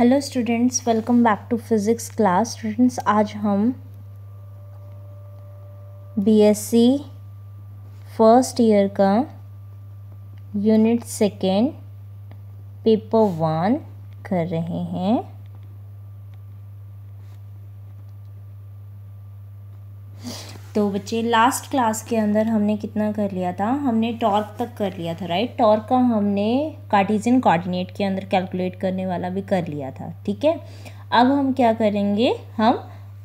Hello students welcome back to physics class students आज हम BSc first year का unit second paper one कर रहे हैं तो बच्चे लास्ट क्लास के अंदर हमने कितना कर लिया था हमने टॉर्क तक कर लिया था राइट टॉर्क का हमने कार्टिजन कोऑर्डिनेट के अंदर कैलकुलेट करने वाला भी कर लिया था ठीक है अब हम क्या करेंगे हम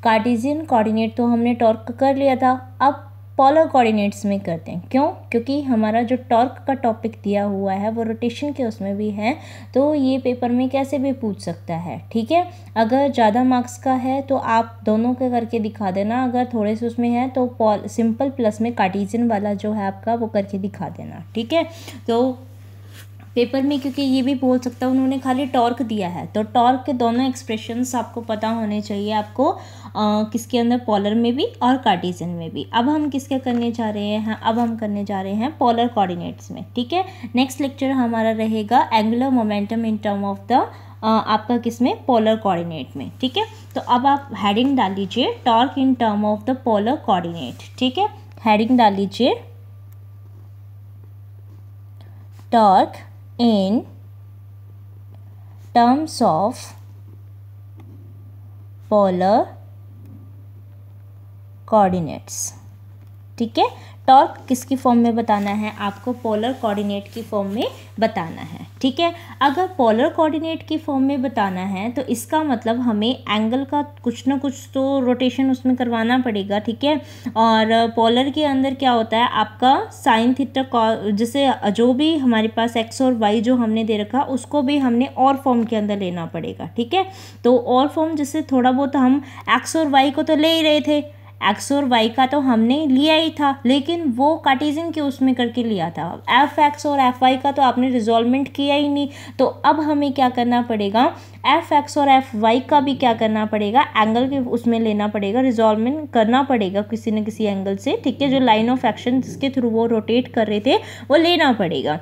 कार्टिजन कोऑर्डिनेट तो हमने टॉर्क कर लिया था अब पोलर कोऑर्डिनेट्स में करते हैं क्यों क्योंकि हमारा जो टॉर्क का टॉपिक दिया हुआ है वो रोटेशन के उसमें भी है तो ये पेपर में कैसे भी पूछ सकता है ठीक है अगर ज़्यादा मार्क्स का है तो आप दोनों के करके दिखा देना अगर थोड़े से उसमें है तो सिंपल प्लस में कार्टिजन वाला जो है आपका वो करके दिखा देना ठीक है तो पेपर में क्योंकि ये भी बोल सकता हूँ उन्होंने खाली टॉर्क दिया है तो टॉर्क के दोनों एक्सप्रेशंस आपको पता होने चाहिए आपको आ, किसके अंदर पॉलर में भी और कार्टिजन में भी अब हम किसके करने जा रहे हैं हाँ, अब हम करने जा रहे हैं पॉलर कोऑर्डिनेट्स में ठीक है नेक्स्ट लेक्चर हमारा रहेगा angular momentum in term of the आपका किसमें पोलर कोऑर्डिनेट में ठीक है तो अब आप हेडिंग डाल लीजिए torque in term of the polar coordinate ठीक है हेडिंग डाल लीजिए torque in terms of polar coordinates ठीक है टॉर्क किसकी फॉर्म में बताना है आपको पोलर कोऑर्डिनेट की फॉर्म में बताना है ठीक है अगर पोलर कोऑर्डिनेट की फॉर्म में बताना है तो इसका मतलब हमें एंगल का कुछ ना कुछ तो रोटेशन उसमें करवाना पड़ेगा ठीक है और पोलर के अंदर क्या होता है आपका साइन थीटा जैसे जो भी हमारे पास एक्स और वाई जो हमने दे रखा उसको भी हमने और फॉर्म के अंदर लेना पड़ेगा ठीक है तो और फॉर्म जैसे थोड़ा बहुत हम एक्स और वाई को तो ले ही रहे थे एक्स और वाई का तो हमने लिया ही था लेकिन वो कार्टेजियन के उसमें करके लिया था एफ एक्स और एफ वाई का तो आपने रिजॉल्वमेंट किया ही नहीं तो अब हमें क्या करना पड़ेगा एफ एक्स और एफ वाई का भी क्या करना पड़ेगा एंगल के उसमें लेना पड़ेगा रिजॉल्वमेंट करना पड़ेगा किसी न किसी एंगल से ठीक है जो लाइन ऑफ एक्शन जिसके थ्रू वो रोटेट कर रहे थे वो लेना पड़ेगा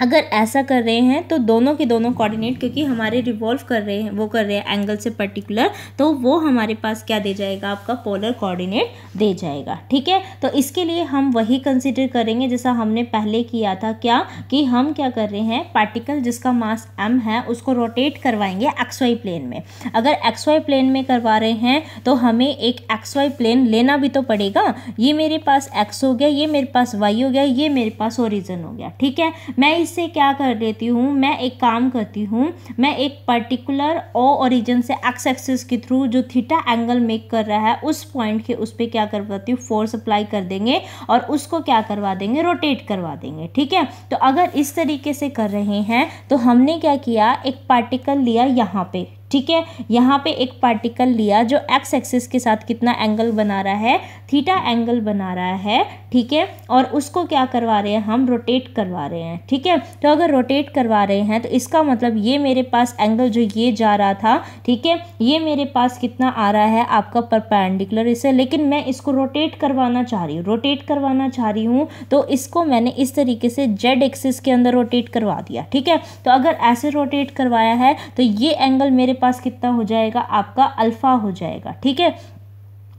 अगर ऐसा कर रहे हैं तो दोनों के दोनों कोऑर्डिनेट क्योंकि हमारे रिवॉल्व कर रहे हैं वो कर रहे हैं एंगल से पर्टिकुलर तो वो हमारे पास क्या दे जाएगा आपका पोलर कोऑर्डिनेट दे जाएगा ठीक है तो इसके लिए हम वही कंसिडर करेंगे जैसा हमने पहले किया था क्या कि हम क्या कर रहे हैं पार्टिकल जिसका मास एम है उसको रोटेट करवाएंगे एक्स वाई प्लेन में अगर एक्स वाई प्लेन में करवा रहे हैं तो हमें एक एक्स वाई प्लेन लेना भी तो पड़ेगा ये मेरे पास एक्स हो गया ये मेरे पास वाई हो गया ये मेरे पास ओरिजन हो गया ठीक है मैं इसे क्या कर देती हूँ मैं एक काम करती हूँ मैं एक पर्टिकुलर ओ ओरिजन से एक्स एक्सिस के थ्रू जो थीटा एंगल मेक कर रहा है उस पॉइंट के उस पर क्या करवाती हूँ फोर्स अप्लाई कर देंगे और उसको क्या करवा देंगे रोटेट करवा देंगे ठीक है तो अगर इस तरीके से कर रहे हैं तो हमने क्या किया एक पार्टिकल लिया यहाँ पे ठीक है यहाँ पे एक पार्टिकल लिया जो एक्स एक्सिस के साथ कितना एंगल बना रहा है थीटा एंगल बना रहा है ठीक है और उसको क्या करवा रहे हैं हम रोटेट करवा रहे हैं ठीक है तो अगर रोटेट करवा रहे हैं तो इसका मतलब ये मेरे पास एंगल जो ये जा रहा था ठीक है ये मेरे पास कितना आ रहा है आपका परपेंडिकुलर इसे लेकिन मैं इसको रोटेट करवाना चाह रही हूँ रोटेट करवाना चाह रही हूँ तो इसको मैंने इस तरीके से जेड एक्सिस के अंदर रोटेट करवा दिया ठीक है तो अगर ऐसे रोटेट करवाया है तो ये एंगल मेरे पास कितना हो जाएगा आपका अल्फ़ा हो जाएगा ठीक है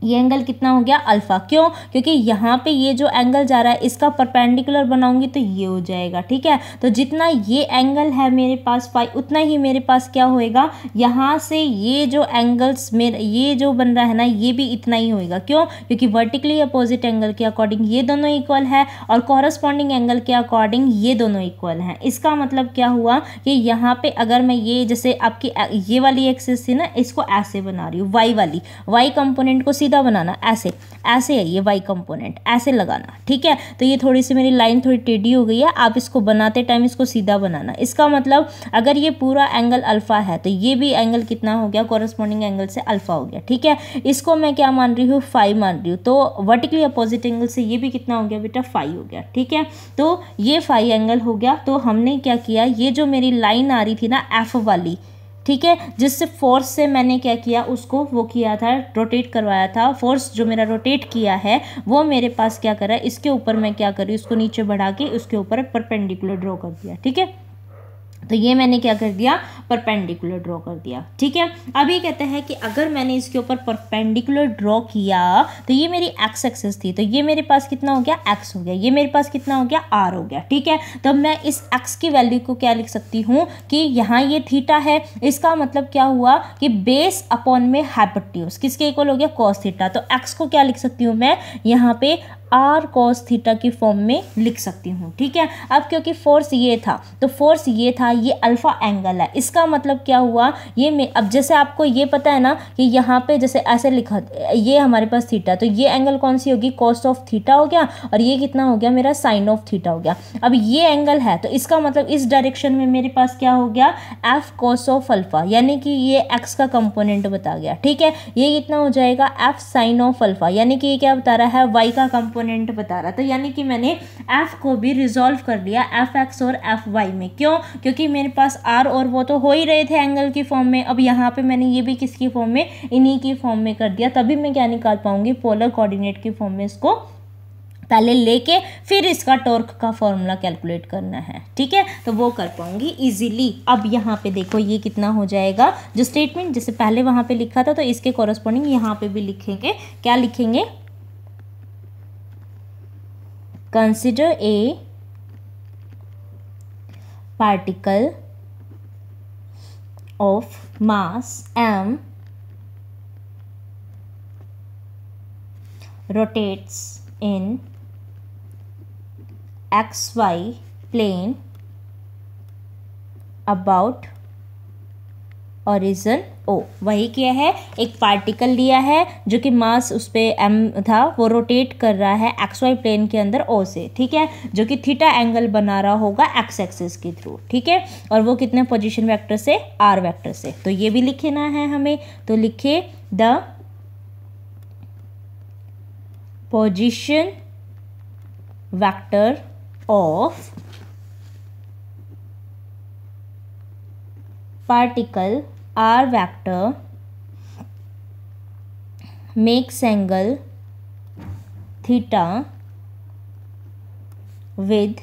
ये एंगल कितना हो गया अल्फ़ा क्यों क्योंकि यहाँ पे ये जो एंगल जा रहा है इसका परपेंडिकुलर बनाऊंगी तो ये हो जाएगा ठीक है तो जितना ये एंगल है मेरे पास फाइव उतना ही मेरे पास क्या होएगा यहाँ से ये जो एंगल्स मेरे ये जो बन रहा है ना ये भी इतना ही होएगा क्यों क्योंकि वर्टिकली अपोजिट एंगल के अकॉर्डिंग ये दोनों इक्वल है और कॉरस्पॉन्डिंग एंगल के अकॉर्डिंग ये दोनों इक्वल हैं इसका मतलब क्या हुआ कि यहाँ पे अगर मैं ये जैसे आपकी ये वाली एक्सेस थी ना इसको ऐसे बना रही हूँ वाई वाली वाई कंपोनेंट को सीधा सीधा बनाना ऐसे ऐसे है ये वाई कंपोनेंट ऐसे लगाना ठीक है तो ये थोड़ी सी मेरी लाइन थोड़ी टेढ़ी हो गई है आप इसको बनाते टाइम इसको सीधा बनाना इसका मतलब अगर ये पूरा एंगल अल्फ़ा है तो ये भी एंगल कितना हो गया कॉरस्पॉन्डिंग एंगल से अल्फ़ा हो गया ठीक है इसको मैं क्या मान रही हूँ फाइव मान रही हूँ तो वर्टिकली अपोजिट एंगल से ये भी कितना हो गया बेटा फाइव हो गया ठीक है तो ये फाइव एंगल हो गया तो हमने क्या किया ये जो मेरी लाइन आ रही थी ना एफ वाली ठीक है जिससे फोर्स से मैंने क्या किया उसको वो किया था रोटेट करवाया था फोर्स जो मेरा रोटेट किया है वो मेरे पास क्या करा इसके ऊपर मैं क्या करी उसको नीचे बढ़ा के उसके ऊपर परपेंडिकुलर ड्रॉ कर दिया ठीक है तो ये मैंने क्या कर दिया परपेंडिकुलर ड्रॉ कर दिया ठीक है अब ये कहता है कि अगर मैंने इसके ऊपर परपेंडिकुलर ड्रॉ किया तो ये मेरी एक्स एक्सेस थी तो ये मेरे पास कितना हो गया एक्स हो गया ये मेरे पास कितना हो गया आर हो गया ठीक है तो मैं इस एक्स की वैल्यू को क्या लिख सकती हूँ कि यहाँ ये थीटा है इसका मतलब क्या हुआ कि बेस अपॉन में हाइपट्यूस किसके इक्वल हो गया कॉस थीटा तो एक्स को क्या लिख सकती हूँ मैं यहाँ पे आर कॉस थीटा की फॉर्म में लिख सकती हूँ ठीक है अब क्योंकि फोर्स ये था तो फोर्स ये था ये अल्फ़ा एंगल है इसका मतलब क्या हुआ ये में अब जैसे आपको ये पता है ना कि यहाँ पे जैसे ऐसे लिखा ये हमारे पास थीटा तो ये एंगल कौन सी होगी कॉस ऑफ थीटा हो गया और ये कितना हो गया मेरा साइन ऑफ थीटा हो गया अब ये एंगल है तो इसका मतलब इस डायरेक्शन में मेरे पास क्या हो गया एफ कॉस ऑफ अल्फ़ा यानी कि ये एक्स का कंपोनेंट बता गया ठीक है ये कितना हो जाएगा एफ साइन ऑफ अल्फ़ा यानी कि ये क्या बता रहा है वाई का कंपोनेंट कंपोनेंट बता रहा था यानी कि मैंने एफ को भी रिजोल्व कर लिया एफ एक्स और एफ वाई में क्यों क्योंकि मेरे पास आर और वो तो हो ही रहे थे एंगल की फॉर्म में अब यहाँ पे मैंने ये भी किसकी फॉर्म में इन्हीं की फॉर्म में कर दिया तभी मैं क्या निकाल पाऊंगी पोलर कोऑर्डिनेट की फॉर्म में इसको पहले लेके फिर इसका टॉर्क का फॉर्मूला कैलकुलेट करना है ठीक है तो वो कर पाऊंगी इजीली अब यहाँ पे देखो ये कितना हो जाएगा जो स्टेटमेंट जैसे पहले वहाँ पे लिखा था तो इसके कॉरस्पॉन्डिंग यहाँ पे भी लिखेंगे क्या लिखेंगे Consider a particle of mass m rotates in xy plane about origin O वही क्या है एक पार्टिकल लिया है जो कि मास उस पर एम था वो रोटेट कर रहा है एक्स वाई प्लेन के अंदर ओ से ठीक है जो कि थीटा एंगल बना रहा होगा एक्स एक्सेस के थ्रू ठीक है और वो कितने पोजीशन वेक्टर से आर वेक्टर से तो ये भी लिखना है हमें तो लिखे the position vector of particle r vector makes angle theta with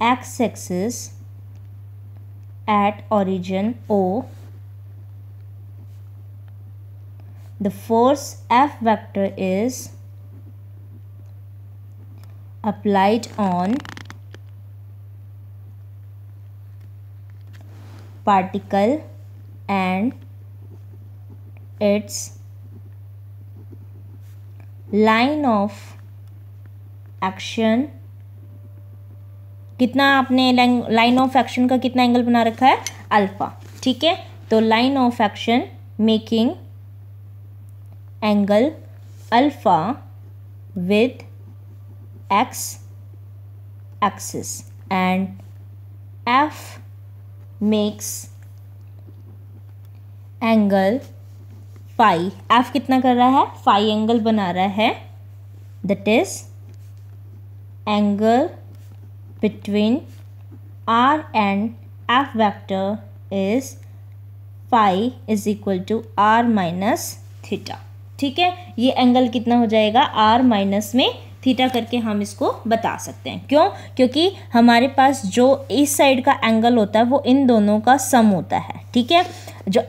x axis at origin O. The force F vector is applied on particle and its line of action कितना आपने लाइन ऑफ एक्शन का कितना angle बना रखा है alpha ठीक है तो line of action making angle alpha with X axis and F makes angle phi F कितना कर रहा है फाई एंगल बना रहा है that is angle between R and F vector is phi is equal to R minus theta ठीक है ये एंगल कितना हो जाएगा आर माइनस में थीटा करके हम इसको बता सकते हैं क्यों क्योंकि हमारे पास जो इस साइड का एंगल होता है वो इन दोनों का सम होता है ठीक है जो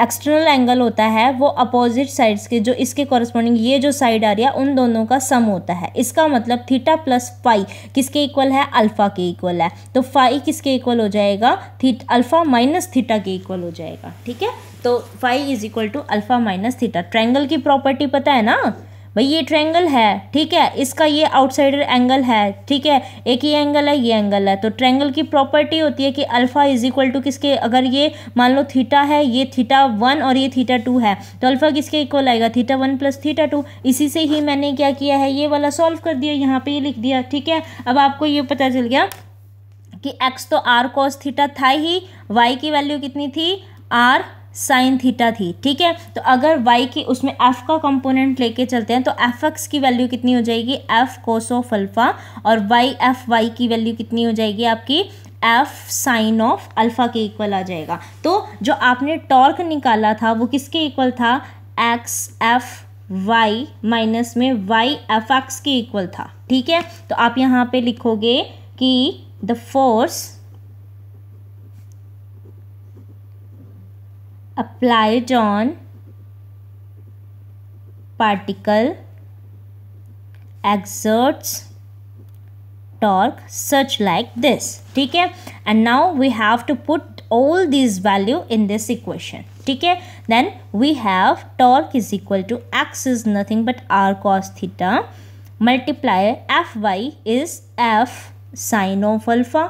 एक्सटर्नल एंगल होता है वो अपोजिट साइड्स के जो इसके कॉरस्पॉन्डिंग ये जो साइड आ रही है उन दोनों का सम होता है इसका मतलब थीटा प्लस फाई किसके इक्वल है अल्फ़ा के इक्वल है तो फाई किसके इक्वल हो जाएगा थी अल्फ़ा माइनस थीटा के इक्वल हो जाएगा ठीक है तो phi is equal to alpha minus theta triangle की प्रॉपर्टी पता है ना भाई ये ट्रेंगल है ठीक है इसका ये आउटसाइडर एंगल है ठीक है एक ही एंगल है ये एंगल है तो ट्रेंगल की प्रॉपर्टी होती है कि अल्फ़ा इज इक्वल टू किसके अगर ये मान लो थीटा है ये थीटा वन और ये थीटा टू है तो अल्फ़ा किसके इक्वल आएगा theta one plus theta two इसी से ही मैंने क्या किया है ये वाला सॉल्व कर दिया यहाँ पे ये लिख दिया ठीक है अब आपको ये पता चल गया कि एक्स तो आर कॉस थीटा था ही वाई की वैल्यू कितनी थी आर साइन थीटा थी ठीक है तो अगर वाई की उसमें एफ का कंपोनेंट लेके चलते हैं तो एफ एक्स की वैल्यू कितनी हो जाएगी एफ कोस ऑफ अल्फ़ा और वाई एफ वाई की वैल्यू कितनी हो जाएगी आपकी एफ साइन ऑफ अल्फ़ा के इक्वल आ जाएगा तो जो आपने टॉर्क निकाला था वो किसके इक्वल था एक्स एफ वाई माइनस में वाई एफ एक्स के इक्वल था ठीक है तो आप यहाँ पे लिखोगे कि the force apply it on particle exerts torque such like this Okay, and now we have to put all these value in this equation Okay, then we have torque is equal to x is nothing but r cos theta multiply fy is f sine of alpha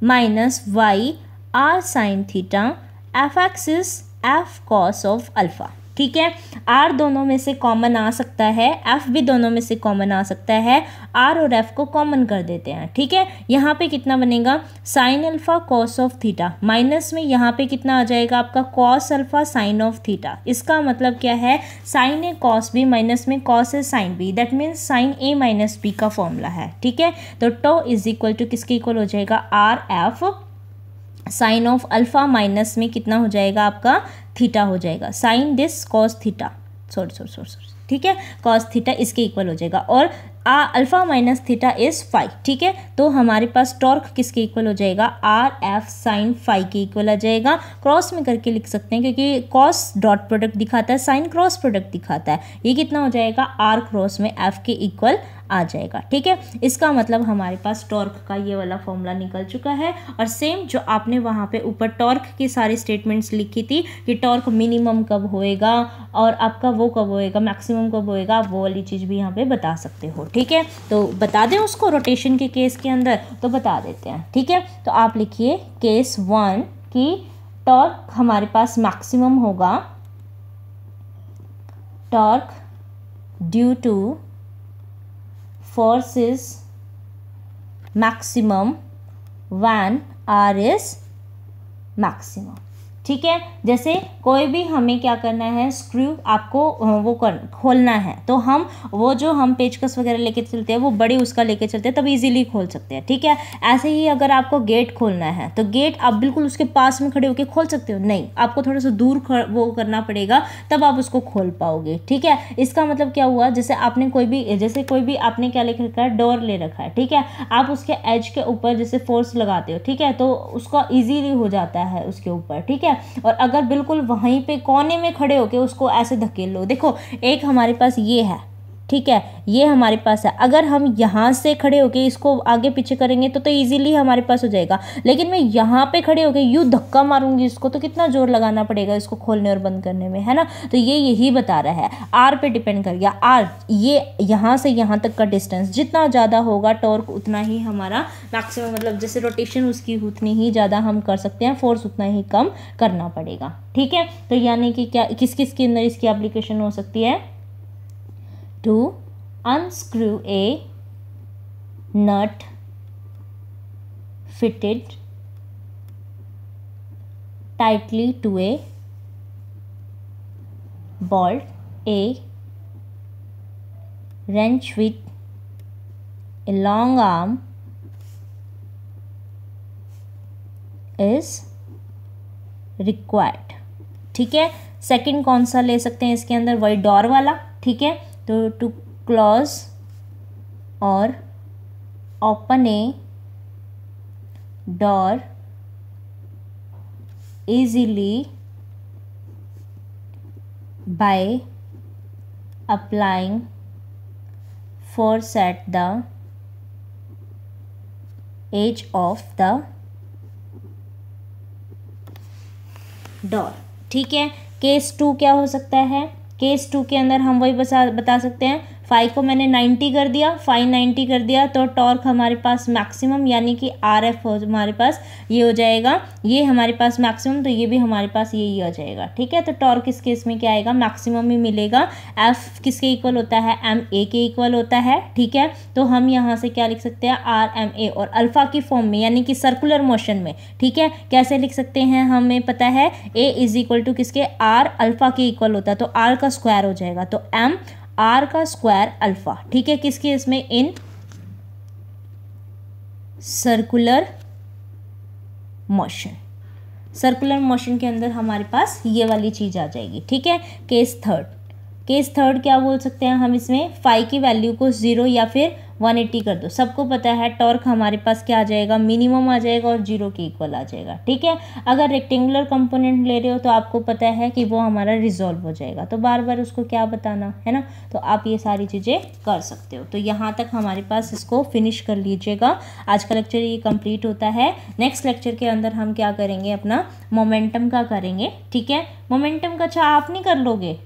minus y r sine theta fx is F cos of alpha ठीक है are दोनों में से common आ सकता है F भी दोनों में से कॉमन आ सकता है आर और एफ को कॉमन कर देते हैं ठीक है यहाँ पे कितना बनेगा sine alpha cos of theta minus में यहाँ पे कितना आ जाएगा आपका cos alpha sine of theta इसका मतलब क्या है sine A cos B minus में cos A sine B that means sine A minus B का फॉर्मूला है ठीक है तो टो इज इक्वल टू किसके इक्वल हो जाएगा R F sine of alpha minus में कितना हो जाएगा आपका थीटा हो जाएगा sign this cos theta sorry sorry sorry sorry ठीक है कॉस थीटा इसके इक्वल हो जाएगा और आ alpha minus theta is five ठीक है तो हमारे पास टॉर्क किसके इक्वल हो जाएगा आर एफ साइन फाइव के इक्वल आ जाएगा क्रॉस में करके लिख सकते हैं क्योंकि कॉस डॉट प्रोडक्ट दिखाता है साइन क्रॉस प्रोडक्ट दिखाता है ये कितना हो जाएगा आर क्रॉस में एफ के इक्वल आ जाएगा ठीक है इसका मतलब हमारे पास टॉर्क का ये वाला फॉर्मूला निकल चुका है और सेम जो आपने वहाँ पे ऊपर टॉर्क की सारी स्टेटमेंट्स लिखी थी कि टॉर्क मिनिमम कब होएगा और आपका वो कब होएगा मैक्सिमम कब होएगा आप वो वाली चीज़ भी यहाँ पे बता सकते हो ठीक है तो बता दें उसको रोटेशन के केस के अंदर तो बता देते हैं ठीक है तो आप लिखिए केस वन की टॉर्क हमारे पास मैक्सिमम होगा torque due to force is maximum when R is maximum. ठीक है जैसे कोई भी हमें क्या करना है स्क्रू आपको वो कर खोलना है तो हम वो जो हम पेचकस वगैरह लेके चलते हैं वो बड़ी उसका लेके चलते हैं तब इजीली खोल सकते हैं ठीक है ऐसे ही अगर आपको गेट खोलना है तो गेट आप बिल्कुल उसके पास में खड़े होकर खोल सकते हो नहीं आपको थोड़ा सा दूर वो करना पड़ेगा तब आप उसको खोल पाओगे ठीक है इसका मतलब क्या हुआ जैसे आपने कोई भी जैसे कोई भी आपने क्या लिख रखा है डोर ले रखा है ठीक है आप उसके एज के ऊपर जैसे फोर्स लगाते हो ठीक है तो उसका ईजीली हो जाता है उसके ऊपर ठीक है और अगर बिल्कुल वहीं पे कोने में खड़े होके उसको ऐसे धकेल लो देखो एक हमारे पास ये है ठीक है ये हमारे पास है अगर हम यहाँ से खड़े होके इसको आगे पीछे करेंगे तो तो इजीली हमारे पास हो जाएगा लेकिन मैं यहाँ पे खड़े होके यूँ धक्का मारूंगी इसको तो कितना जोर लगाना पड़ेगा इसको खोलने और बंद करने में है ना तो ये यही बता रहा है आर पे डिपेंड कर गया आर ये यहाँ से यहाँ तक का डिस्टेंस जितना ज़्यादा होगा टॉर्क उतना ही हमारा मैक्सिमम मतलब जैसे रोटेशन उसकी उतनी ही ज़्यादा हम कर सकते हैं फोर्स उतना ही कम करना पड़ेगा ठीक है तो यानी कि क्या किस किस के अंदर इसकी एप्लीकेशन हो सकती है to unscrew a nut fitted tightly to a bolt a wrench with a long arm is required ठीक है सेकंड कौन सा ले सकते हैं इसके अंदर वही डोर वाला ठीक है तो टू क्लॉज और open a door easily by applying force set the edge of the door ठीक है केस टू क्या हो सकता है केस टू के अंदर हम वही बता बता सकते हैं फाइव को मैंने 90 कर दिया फाइव 90 कर दिया तो टॉर्क हमारे पास मैक्सिमम यानी कि आर एफ हमारे पास ये हो जाएगा ये हमारे पास मैक्सिमम तो ये भी हमारे पास ये ही हो जाएगा ठीक है तो टॉर्क इस केस में क्या आएगा मैक्सिमम ही मिलेगा एफ किसके इक्वल होता है एम ए के इक्वल होता है ठीक है तो हम यहाँ से क्या लिख सकते हैं आर एम ए और अल्फ़ा की फॉर्म में यानी कि सर्कुलर मोशन में ठीक है कैसे लिख सकते हैं हमें पता है ए इज इक्वल टू किसके आर अल्फ़ा के इक्वल होता है तो आर का स्क्वायर हो जाएगा तो एम आर का स्क्वायर अल्फा ठीक है किसके इसमें in circular motion circular motion के अंदर हमारे पास ये वाली चीज़ आ जाएगी ठीक है केस थर्ड केस थर्ड क्या बोल सकते हैं हम इसमें फाइव की वैल्यू को ज़ीरो या फिर वन एट्टी कर दो सबको पता है टॉर्क हमारे पास क्या आ जाएगा मिनिमम आ जाएगा और जीरो के इक्वल आ जाएगा ठीक है अगर रेक्टेंगुलर कंपोनेंट ले रहे हो तो आपको पता है कि वो हमारा रिजॉल्व हो जाएगा तो बार बार उसको क्या बताना है ना तो आप ये सारी चीज़ें कर सकते हो तो यहाँ तक हमारे पास इसको फिनिश कर लीजिएगा आज का लेक्चर ये कंप्लीट होता है नेक्स्ट लेक्चर के अंदर हम क्या करेंगे अपना मोमेंटम का करेंगे ठीक है मोमेंटम का अच्छा आप नहीं कर लोगे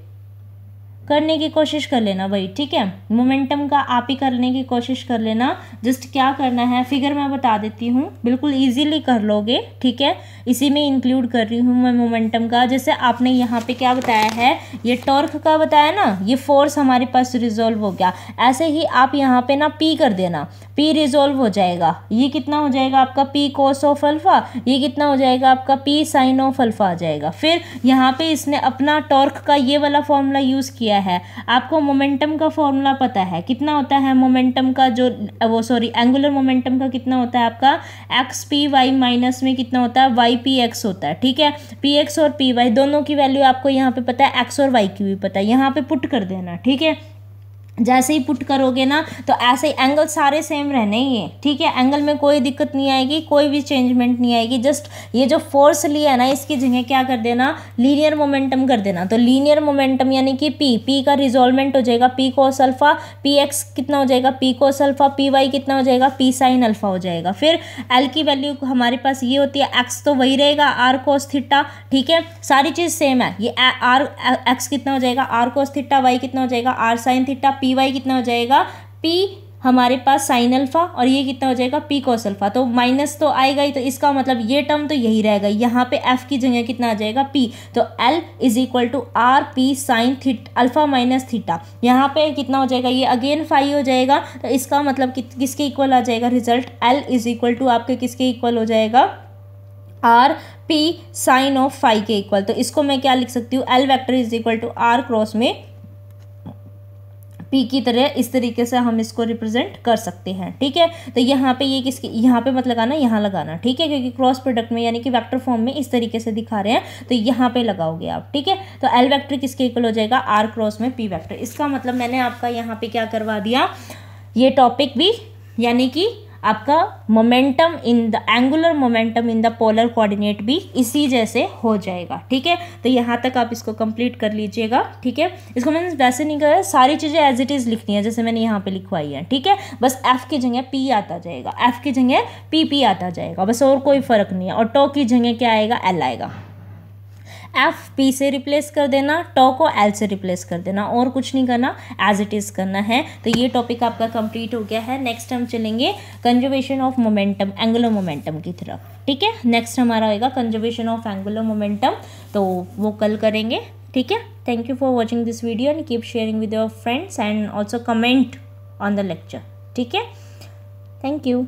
करने की कोशिश कर लेना भाई ठीक है मोमेंटम का आप ही करने की कोशिश कर लेना जस्ट क्या करना है फिगर मैं बता देती हूँ बिल्कुल इजीली कर लोगे ठीक है इसी में इंक्लूड कर रही हूँ मैं मोमेंटम का जैसे आपने यहाँ पे क्या बताया है ये टॉर्क का बताया ना ये फोर्स हमारे पास रिजोल्व हो गया ऐसे ही आप यहाँ पे ना पी कर देना पी रिजोल्व हो जाएगा ये कितना हो जाएगा आपका पी कोस ऑफ अल्फ़ा ये कितना हो जाएगा आपका पी साइन ऑफ अल्फ़ा आ जाएगा फिर यहाँ पे इसने अपना टॉर्क का ये वाला फॉर्मूला यूज़ किया किया है आपको मोमेंटम का फॉर्मूला पता है कितना होता है मोमेंटम का जो वो सॉरी एंगुलर मोमेंटम का कितना होता है आपका एक्स पी वाई माइनस में कितना होता है वाई पी एक्स होता है ठीक है पी एक्स और पी वाई दोनों की वैल्यू आपको यहाँ पे पता है एक्स और वाई की भी पता है यहाँ पे पुट कर देना ठीक है जैसे ही पुट करोगे ना तो ऐसे ही एंगल सारे सेम रहने ही है ठीक है एंगल में कोई दिक्कत नहीं आएगी कोई भी चेंजमेंट नहीं आएगी जस्ट ये जो फोर्स लिया है ना इसकी जगह क्या कर देना लीनियर मोमेंटम कर देना तो लीनियर मोमेंटम यानी कि पी पी का रिजोल्वमेंट हो जाएगा P cos alpha P X कितना हो जाएगा P cos alpha P Y कितना हो जाएगा पी साइन अल्फा हो जाएगा फिर एल की वैल्यू हमारे पास ये होती है एक्स तो वही रहेगा आर कोस थीटा ठीक है सारी चीज़ सेम है ये आर एक्स कितना हो जाएगा आर कोस थीटा वाई कितना हो जाएगा R sine theta P D Y कितना हो जाएगा पी हमारे पास साइन अल्फा और ये कितना हो जाएगा पी कॉस अल्फा तो माइनस तो आएगा ही तो इसका मतलब ये टर्म तो यही रहेगा यहाँ पे एफ की जगह कितना आ जाएगा पी तो L is equal to R P sine theta alpha minus theta यहाँ पे कितना हो जाएगा ये अगेन फाइव हो जाएगा तो इसका मतलब कि, किसके इक्वल आ जाएगा result L is equal to आपके किसके इक्वल हो जाएगा R P sine of five के इक्वल तो इसको मैं क्या लिख सकती हूँ L vector is equal to R cross में पी की तरह इस तरीके से हम इसको रिप्रेजेंट कर सकते हैं ठीक है तो यहाँ पे ये किसके यहाँ पे मत लगाना यहाँ लगाना ठीक है क्योंकि क्रॉस प्रोडक्ट में यानी कि वैक्टर फॉर्म में इस तरीके से दिखा रहे हैं तो यहाँ पे लगाओगे आप ठीक है तो एल वैक्टर किसके इक्वल हो जाएगा आर क्रॉस में पी वैक्टर इसका मतलब मैंने आपका यहाँ पे क्या करवा दिया ये टॉपिक भी यानी कि आपका momentum in the angular momentum in the polar coordinate भी इसी जैसे हो जाएगा ठीक है तो यहाँ तक आप इसको कंप्लीट कर लीजिएगा ठीक है इसको मैंने वैसे नहीं कहा सारी चीज़ें एज इट इज़ लिखनी है जैसे मैंने यहाँ पे लिखवाई है ठीक है बस एफ़ की जगह पी आता जाएगा एफ़ की जगह पी पी आता जाएगा बस और कोई फ़र्क नहीं है और टो की जगह क्या आएगा एल आएगा एफ पी से रिप्लेस कर देना टॉ को एल से रिप्लेस कर देना और कुछ नहीं करना एज इट इज़ करना है तो ये टॉपिक आपका कंप्लीट हो गया है नेक्स्ट हम चलेंगे conservation of momentum angular momentum की तरफ ठीक है नेक्स्ट हमारा होगा कंजर्वेशन ऑफ एंगुलर मोमेंटम तो वो कल करेंगे ठीक है thank you for watching this video and keep sharing with your friends and also comment on the lecture ठीक है थैंक यू